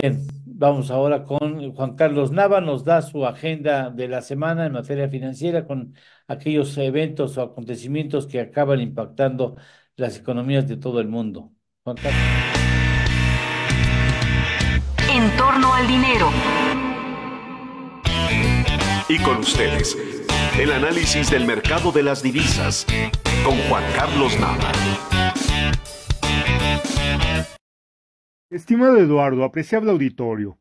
Bien, vamos ahora con Juan Carlos Nava, nos da su agenda de la semana en materia financiera con aquellos eventos o acontecimientos que acaban impactando las economías de todo el mundo. Juan Carlos. En torno al dinero. Y con ustedes, el análisis del mercado de las divisas con Juan Carlos Nava. Estimado Eduardo, apreciable auditorio,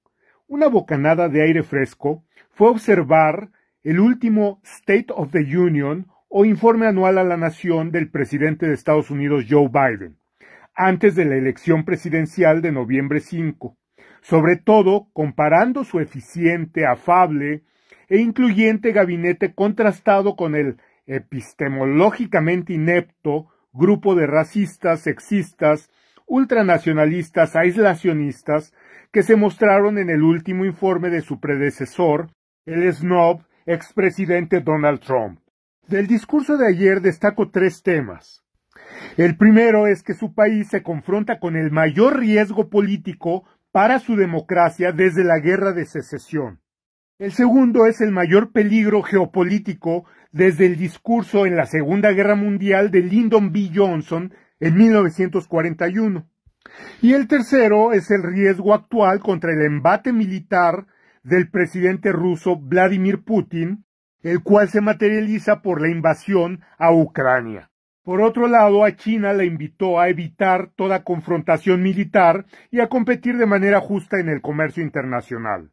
una bocanada de aire fresco fue observar el último State of the Union o informe anual a la nación del presidente de Estados Unidos Joe Biden, antes de la elección presidencial de noviembre 5, sobre todo comparando su eficiente, afable e incluyente gabinete contrastado con el epistemológicamente inepto grupo de racistas, sexistas ultranacionalistas aislacionistas que se mostraron en el último informe de su predecesor, el snob expresidente Donald Trump. Del discurso de ayer destaco tres temas. El primero es que su país se confronta con el mayor riesgo político para su democracia desde la guerra de secesión. El segundo es el mayor peligro geopolítico desde el discurso en la Segunda Guerra Mundial de Lyndon B. Johnson en 1941. Y el tercero es el riesgo actual contra el embate militar del presidente ruso Vladimir Putin, el cual se materializa por la invasión a Ucrania. Por otro lado, a China le invitó a evitar toda confrontación militar y a competir de manera justa en el comercio internacional.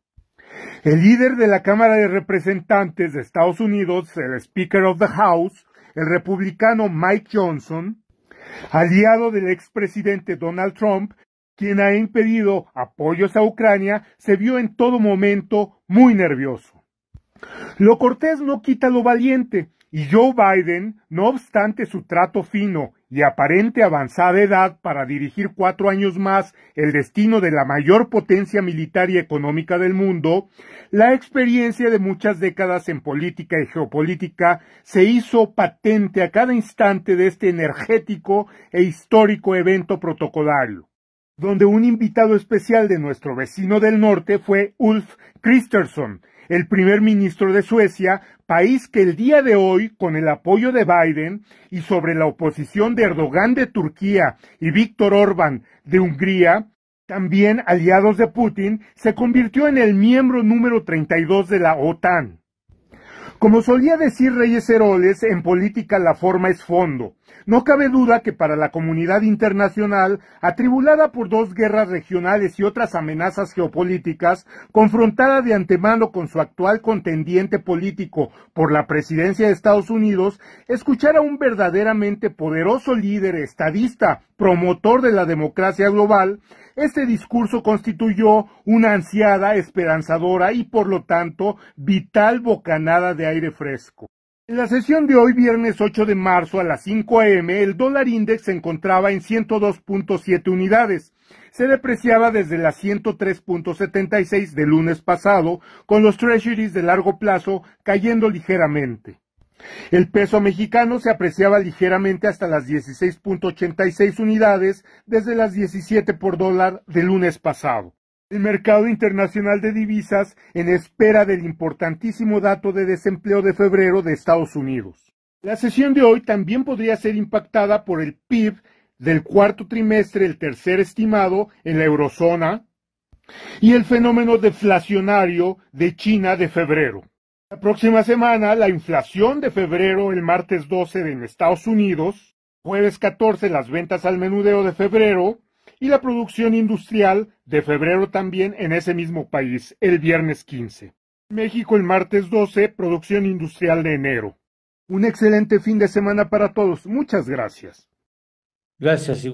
El líder de la Cámara de Representantes de Estados Unidos, el Speaker of the House, el republicano Mike Johnson, aliado del expresidente Donald Trump, quien ha impedido apoyos a Ucrania, se vio en todo momento muy nervioso. Lo cortés no quita lo valiente, y Joe Biden, no obstante su trato fino de aparente avanzada edad para dirigir cuatro años más el destino de la mayor potencia militar y económica del mundo, la experiencia de muchas décadas en política y geopolítica se hizo patente a cada instante de este energético e histórico evento protocolario donde un invitado especial de nuestro vecino del norte fue Ulf Christerson, el primer ministro de Suecia, país que el día de hoy, con el apoyo de Biden y sobre la oposición de Erdogan de Turquía y Víctor Orbán de Hungría, también aliados de Putin, se convirtió en el miembro número 32 de la OTAN. Como solía decir Reyes Heroles, en política la forma es fondo. No cabe duda que para la comunidad internacional, atribulada por dos guerras regionales y otras amenazas geopolíticas, confrontada de antemano con su actual contendiente político por la presidencia de Estados Unidos, escuchar a un verdaderamente poderoso líder estadista, promotor de la democracia global, este discurso constituyó una ansiada, esperanzadora y por lo tanto vital bocanada de aire fresco. En la sesión de hoy, viernes 8 de marzo a las 5 a.m., el dólar index se encontraba en 102.7 unidades. Se depreciaba desde las 103.76 del lunes pasado, con los treasuries de largo plazo cayendo ligeramente. El peso mexicano se apreciaba ligeramente hasta las 16.86 unidades desde las 17 por dólar del lunes pasado. El mercado internacional de divisas en espera del importantísimo dato de desempleo de febrero de Estados Unidos. La sesión de hoy también podría ser impactada por el PIB del cuarto trimestre, el tercer estimado en la eurozona, y el fenómeno deflacionario de China de febrero. La próxima semana, la inflación de febrero, el martes 12 en Estados Unidos, jueves 14 las ventas al menudeo de febrero, y la producción industrial de febrero también en ese mismo país, el viernes 15. México el martes 12, producción industrial de enero. Un excelente fin de semana para todos. Muchas gracias. Gracias,